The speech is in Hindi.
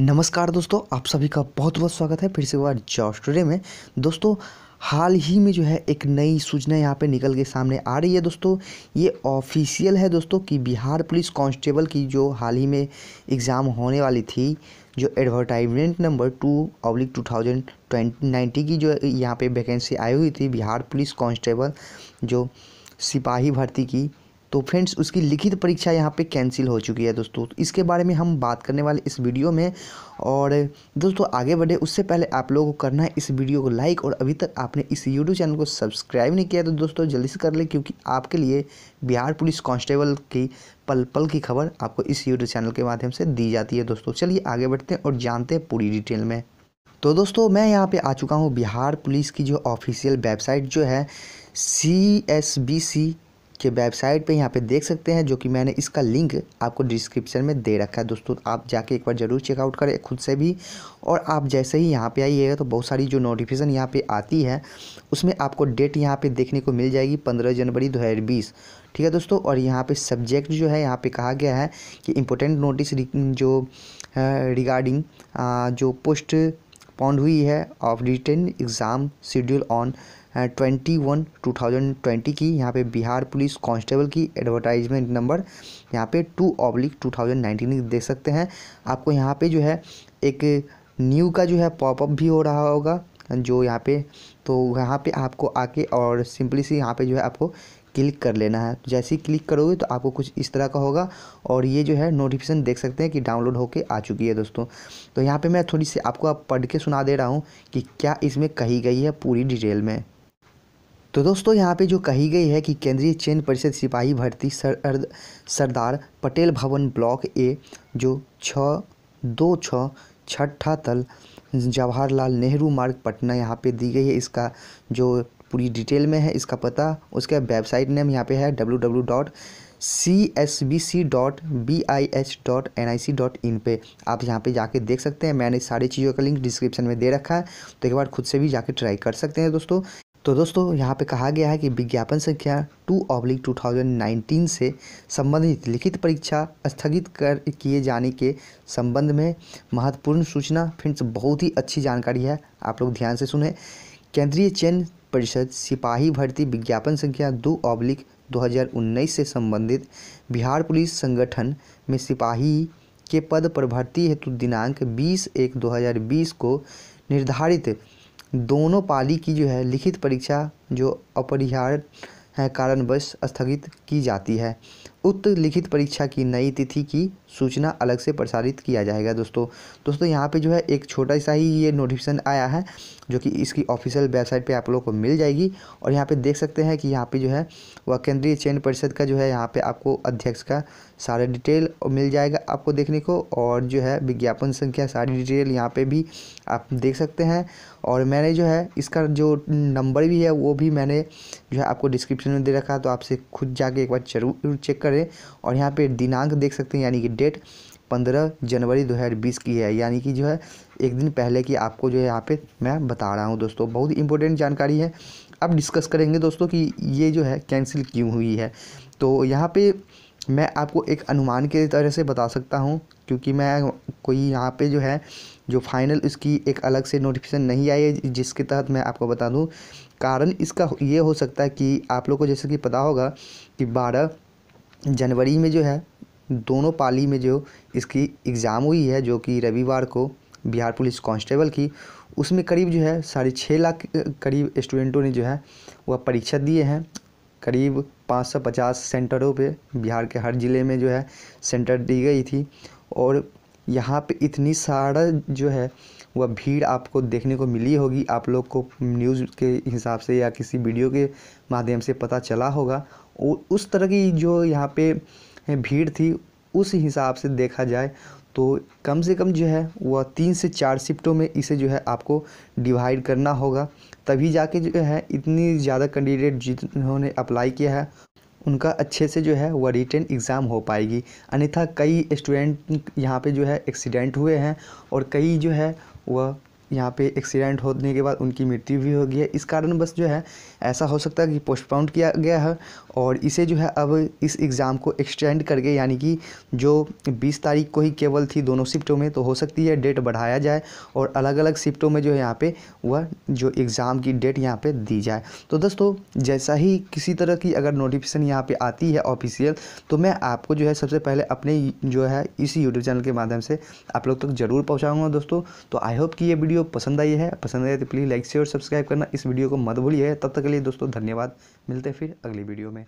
नमस्कार दोस्तों आप सभी का बहुत बहुत स्वागत है फिर से बार जॉब टुडे में दोस्तों हाल ही में जो है एक नई सूचना यहाँ पे निकल के सामने आ रही है दोस्तों ये ऑफिशियल है दोस्तों कि बिहार पुलिस कांस्टेबल की जो हाल ही में एग्ज़ाम होने वाली थी जो advertisement number two oblique two thousand ninety की जो यहाँ पर वैकेंसी आई हुई थी बिहार पुलिस कॉन्स्टेबल जो सिपाही भर्ती की तो फ्रेंड्स उसकी लिखित परीक्षा यहाँ पे कैंसिल हो चुकी है दोस्तों तो इसके बारे में हम बात करने वाले इस वीडियो में और दोस्तों आगे बढ़े उससे पहले आप लोगों को करना है इस वीडियो को लाइक और अभी तक आपने इस यूट्यूब चैनल को सब्सक्राइब नहीं किया तो दोस्तों जल्दी से कर लें क्योंकि आपके लिए बिहार पुलिस कांस्टेबल की पल पल की खबर आपको इस यूट्यूब चैनल के माध्यम से दी जाती है दोस्तों चलिए आगे बढ़ते हैं और जानते हैं पूरी डिटेल में तो दोस्तों मैं यहाँ पर आ चुका हूँ बिहार पुलिस की जो ऑफिशियल वेबसाइट जो है सी एस बी सी के वेबसाइट पे यहाँ पे देख सकते हैं जो कि मैंने इसका लिंक आपको डिस्क्रिप्शन में दे रखा है दोस्तों आप जाके एक बार ज़रूर चेकआउट करें खुद से भी और आप जैसे ही यहाँ पे आइएगा तो बहुत सारी जो नोटिफिकेशन यहाँ पे आती है उसमें आपको डेट यहाँ पे देखने को मिल जाएगी पंद्रह जनवरी दो ठीक है दोस्तों और यहाँ पर सब्जेक्ट जो है यहाँ पर कहा गया है कि इम्पोर्टेंट नोटिस जो रिगार्डिंग जो पोस्ट पॉन्ड हुई है of return exam schedule on twenty one two thousand twenty की यहाँ पे बिहार पुलिस कांस्टेबल की एडवर्टाइजमेंट नंबर यहाँ पे two oblique two thousand nineteen देख सकते हैं आपको यहाँ पे जो है एक न्यू का जो है पॉपअप भी हो रहा होगा जो यहाँ पे तो यहाँ पे आपको आके और सिंपली सी यहाँ पे जो है आपको क्लिक कर लेना है तो जैसे ही क्लिक करोगे तो आपको कुछ इस तरह का होगा और ये जो है नोटिफिकेशन देख सकते हैं कि डाउनलोड होके आ चुकी है दोस्तों तो यहाँ पे मैं थोड़ी सी आपको आप पढ़ के सुना दे रहा हूँ कि क्या इसमें कही गई है पूरी डिटेल में तो दोस्तों यहाँ पे जो कही गई है कि केंद्रीय चयन परिषद सिपाही भर्ती सर सरदार पटेल भवन ब्लॉक ए जो छ दो छठा तल जवाहरलाल नेहरू मार्ग पटना यहाँ पे दी गई है इसका जो पूरी डिटेल में है इसका पता उसका वेबसाइट नेम यहाँ पे है W W dot C S B C dot B I H dot N I C dot in पर आप यहाँ पे जाके देख सकते हैं मैंने सारी चीज़ों का लिंक डिस्क्रिप्शन में दे रखा है तो एक बार खुद से भी जाके ट्राई कर सकते हैं दोस्तों तो दोस्तों यहाँ पे कहा गया है कि विज्ञापन संख्या टू ऑब्लिक टू थाउजेंड से संबंधित लिखित परीक्षा स्थगित कर किए जाने के संबंध में महत्वपूर्ण सूचना फ्रेंड्स बहुत ही अच्छी जानकारी है आप लोग ध्यान से सुने केंद्रीय चयन परिषद सिपाही भर्ती विज्ञापन संख्या दो ऑब्लिक 2019 से संबंधित बिहार पुलिस संगठन में सिपाही के पद पर भर्ती हेतु दिनांक 20 एक 2020 को निर्धारित दोनों पाली की जो है लिखित परीक्षा जो अपरिहार्य है कारणवश स्थगित की जाती है उक्त लिखित परीक्षा की नई तिथि की सूचना अलग से प्रसारित किया जाएगा दोस्तों दोस्तों यहाँ पे जो है एक छोटा सा ही ये नोटिफिकेशन आया है जो कि इसकी ऑफिशियल वेबसाइट पे आप लोगों को मिल जाएगी और यहाँ पे देख सकते हैं कि यहाँ पे जो है वह केंद्रीय चयन परिषद का जो है यहाँ पे आपको अध्यक्ष का सारा डिटेल मिल जाएगा आपको देखने को और जो है विज्ञापन संख्या सारी डिटेल यहाँ पर भी आप देख सकते हैं और मैंने जो है इसका जो नंबर भी है वो भी मैंने जो है आपको डिस्क्रिप्शन में दे रखा तो आपसे खुद जाके एक बार जरूर चेक करें करें और यहाँ पे दिनांक देख सकते हैं यानी कि डेट पंद्रह जनवरी 2020 की है यानी कि जो है एक दिन पहले की आपको जो है यहाँ पे मैं बता रहा हूँ दोस्तों बहुत इंपॉर्टेंट जानकारी है अब डिस्कस करेंगे दोस्तों कि ये जो है कैंसिल क्यों हुई है तो यहाँ पर मैं आपको एक अनुमान के तरह से बता सकता हूँ क्योंकि मैं कोई यहाँ पर जो है जो फाइनल इसकी एक अलग से नोटिफिकेशन नहीं आई है जिसके तहत मैं आपको बता दूं कारण इसका ये हो सकता है कि आप लोगों को जैसे कि पता होगा कि बारह जनवरी में जो है दोनों पाली में जो इसकी एग्ज़ाम हुई है जो कि रविवार को बिहार पुलिस कांस्टेबल की उसमें करीब जो है साढ़े छः लाख करीब स्टूडेंटों ने जो है वह परीक्षा दिए हैं करीब पाँच सौ पचास सेंटरों पे बिहार के हर ज़िले में जो है सेंटर दी गई थी और यहाँ पे इतनी सारा जो है वह भीड़ आपको देखने को मिली होगी आप लोग को न्यूज़ के हिसाब से या किसी वीडियो के माध्यम से पता चला होगा उस तरह की जो यहाँ पे भीड़ थी उस हिसाब से देखा जाए तो कम से कम जो है वह तीन से चार शिफ्टों में इसे जो है आपको डिवाइड करना होगा तभी जाके जो है इतनी ज़्यादा कैंडिडेट जिन्होंने अप्लाई किया है उनका अच्छे से जो है वह रिटर्न एग्ज़ाम हो पाएगी अन्यथा कई स्टूडेंट यहाँ पे जो है एक्सीडेंट हुए हैं और कई जो है वह यहाँ पे एक्सीडेंट होने के बाद उनकी मृत्यु भी हो गई है इस कारण बस जो है ऐसा हो सकता है कि पोस्टपोन किया गया है और इसे जो है अब इस एग्ज़ाम को एक्सटेंड करके यानी कि जो 20 तारीख को ही केवल थी दोनों शिफ्टों में तो हो सकती है डेट बढ़ाया जाए और अलग अलग शिफ्टों में जो है यहाँ पर वह जो एग्ज़ाम की डेट यहाँ पर दी जाए तो दोस्तों जैसा ही किसी तरह की अगर नोटिफिकेशन यहाँ पर आती है ऑफिशियल तो मैं आपको जो है सबसे पहले अपने जो है इसी यूट्यूब चैनल के माध्यम से आप लोग तक ज़रूर पहुँचाऊँगा दोस्तों तो आई होप कि ये वीडियो वीडियो पसंद आई है पसंद आई तो प्लीज़ लाइक शेयर और सब्सक्राइब करना इस वीडियो को मत भूलिए तब तक के लिए दोस्तों धन्यवाद मिलते हैं फिर अगली वीडियो में